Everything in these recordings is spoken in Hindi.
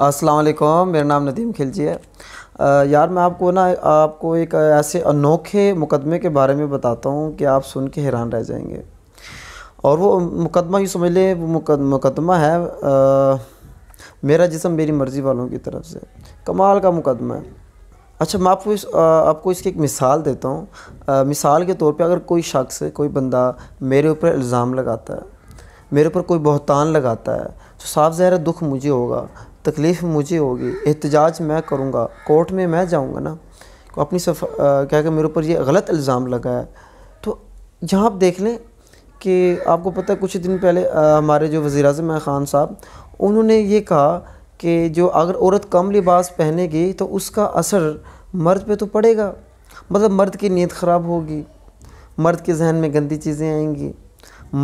अस्सलाम मेरा नाम नदीम खिलजी है आ, यार मैं आपको ना आपको एक ऐसे अनोखे मुकदमे के बारे में बताता हूँ कि आप सुन के हैरान रह जाएंगे और वो मुकदमा यूँ समझ लें वो मुकदमा है आ, मेरा जिसम मेरी मर्ज़ी वालों की तरफ से कमाल का मुकदमा है अच्छा मैं आपको इस आ, आपको इसकी एक मिसाल देता हूँ मिसाल के तौर पे अगर कोई शख्स कोई बंदा मेरे ऊपर इल्ज़ाम लगाता है मेरे ऊपर कोई बहतान लगाता है तो साफ ज़ाहिर दुख मुझे होगा तकलीफ़ मुझे होगी एहतजाज मैं करूँगा कोर्ट में मैं जाऊँगा ना तो अपनी सफ क्या मेरे ऊपर ये गलत इल्ज़ाम लगा है तो जहाँ आप देख लें कि आपको पता है कुछ दिन पहले आ, हमारे जो वज़ी अजम ख़ान साहब उन्होंने ये कहा कि जो अगर औरत कम लिबास पहनेगी तो उसका असर मर्द पे तो पड़ेगा मतलब मर्द की नीयत ख़राब होगी मर्द के जहन में गंदी चीज़ें आएंगी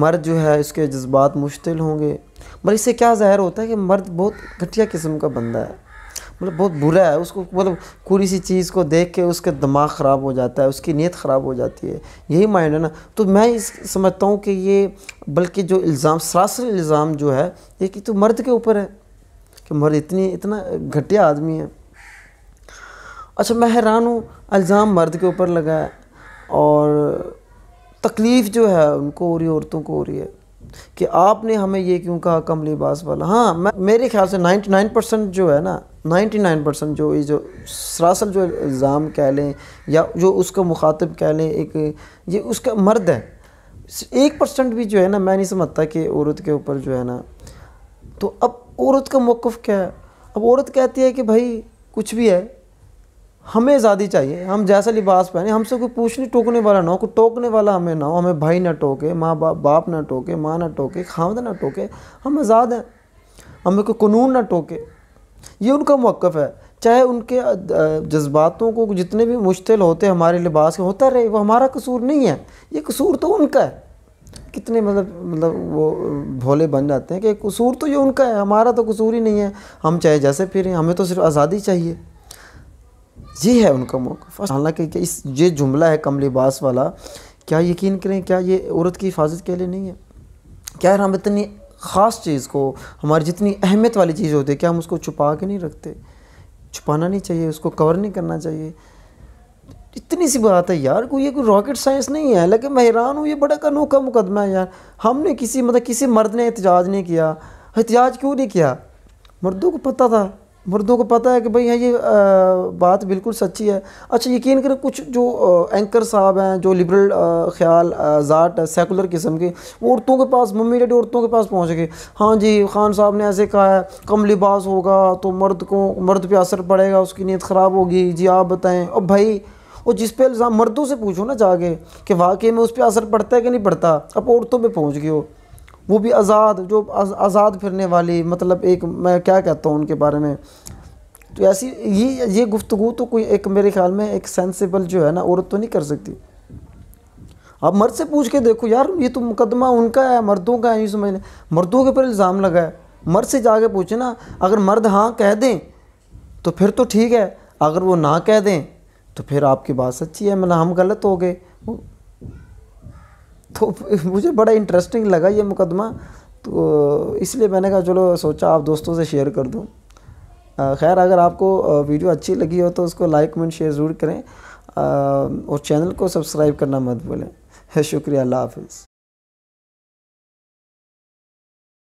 मर्द जो है उसके जज्बात मुश्तिल होंगे मतलब इससे क्या ज़ाहिर होता है कि मर्द बहुत घटिया किस्म का बंदा है मतलब बहुत बुरा है उसको मतलब कोई सी चीज़ को देख के उसका दिमाग ख़राब हो जाता है उसकी नीयत ख़राब हो जाती है यही माइंड है ना तो मैं इस समझता हूँ कि ये बल्कि जो इल्ज़ाम सरासर इल्ज़ाम जो है ये कि तो मर्द के ऊपर है कि मर्द इतनी इतना घटिया आदमी है अच्छा मैं हैरान हूँ इल्ज़ाम मर्द के ऊपर लगा है और तकलीफ़ जो है उनको हो रही है औरतों को हो रही है कि आपने हमें ये क्यों कहा कम लिबास वाला हाँ मैं मेरे ख्याल से 99 परसेंट जो है ना 99 परसेंट जो ये जो सरासल जो इल्ज़ाम कह लें या जो उसका मुखातब कह लें एक ये उसका मर्द है एक परसेंट भी जो है ना मैं नहीं समझता कि औरत के ऊपर जो है ना तो अब औरत का मौक़ क्या है अब औरत कहती है कि भाई कुछ भी है हमें आज़ादी चाहिए हम जैसा लिबास पहने हमसे कोई पूछने टोकने वाला ना हो कोई टोकने वाला हमें ना हो हमें भाई ना टोके माँ बाप बाप ना टोके माँ ना टोके खामद ना टोके हम आज़ाद हैं हमें कोई कानून ना टोके ये उनका मौक़ है चाहे उनके जज्बातों को जितने भी मुश्तिल होते हमारे लिबास के होता रहे वो हमारा कसूर नहीं है ये कसूर तो उनका है कितने मतलब मतलब वो भोले बन जाते हैं कि कसूर तो ये उनका है हमारा तो कसूर ही नहीं है हम चाहे जैसे फिरें हमें तो सिर्फ आज़ादी चाहिए ये है उनका मौका हालांकि इस ये जुमला है कम लिबास वाला क्या यकीन करें क्या ये औरत की हिफाजत के लिए नहीं है क्या हम इतनी ख़ास चीज़ को हमारी जितनी अहमियत वाली चीज़ होती है क्या हम उसको छुपा के नहीं रखते छुपाना नहीं चाहिए उसको कवर नहीं करना चाहिए इतनी सी बात है यार कोई ये कोई रॉकेट साइंस नहीं है लेकिन मैं हैरान हूँ ये बड़ा अनोखा मुकदमा है यार हमने किसी मतलब किसी मर्द ने एहतजाज नहीं किया एहतजाज क्यों नहीं किया मर्दों को पता था मुर्दों को पता है कि भाई हाँ ये आ, बात बिल्कुल सच्ची है अच्छा यकीन करें कुछ जो आ, एंकर साहब हैं जो लिबरल आ, ख्याल ज़ाट सेकुलर किस्म के वो औरतों के पास मम्मी डैडी औरतों के पास पहुँच गए हाँ जी खान साहब ने ऐसे कहा है कम लिबास होगा तो मर्द को मर्द पर असर पड़ेगा उसकी नीयत ख़राब होगी जी आप बताएँ अब भाई और जिस पे इल्ज़ाम मर्दों से पूछो ना जाके कि वाकई में उस पर असर पड़ता है कि नहीं पड़ता अब औरतों पर पहुँच गए हो वो भी आज़ाद जो आज़ाद फिरने वाली मतलब एक मैं क्या कहता हूँ उनके बारे में तो ऐसी ये ये गुफ्तु तो कोई एक मेरे ख्याल में एक सेंसिबल जो है ना औरत तो नहीं कर सकती आप मर्द से पूछ के देखो यार ये तो मुकदमा उनका है मर्दों का है इस महीने मर्दों के ऊपर इल्ज़ाम लगा है मर्द से जाके पूछे ना अगर मर्द हाँ कह दें तो फिर तो ठीक है अगर वो ना कह दें तो फिर आपकी बात सच्ची है मैं मतलब हम गलत हो गए तो मुझे बड़ा इंटरेस्टिंग लगा ये मुकदमा तो इसलिए मैंने कहा चलो सोचा आप दोस्तों से शेयर कर दूँ खैर अगर आपको वीडियो अच्छी लगी हो तो उसको लाइक कमेंट शेयर ज़रूर करें और चैनल को सब्सक्राइब करना मत भूलें शुक्रिया अल्लाह हाफिज़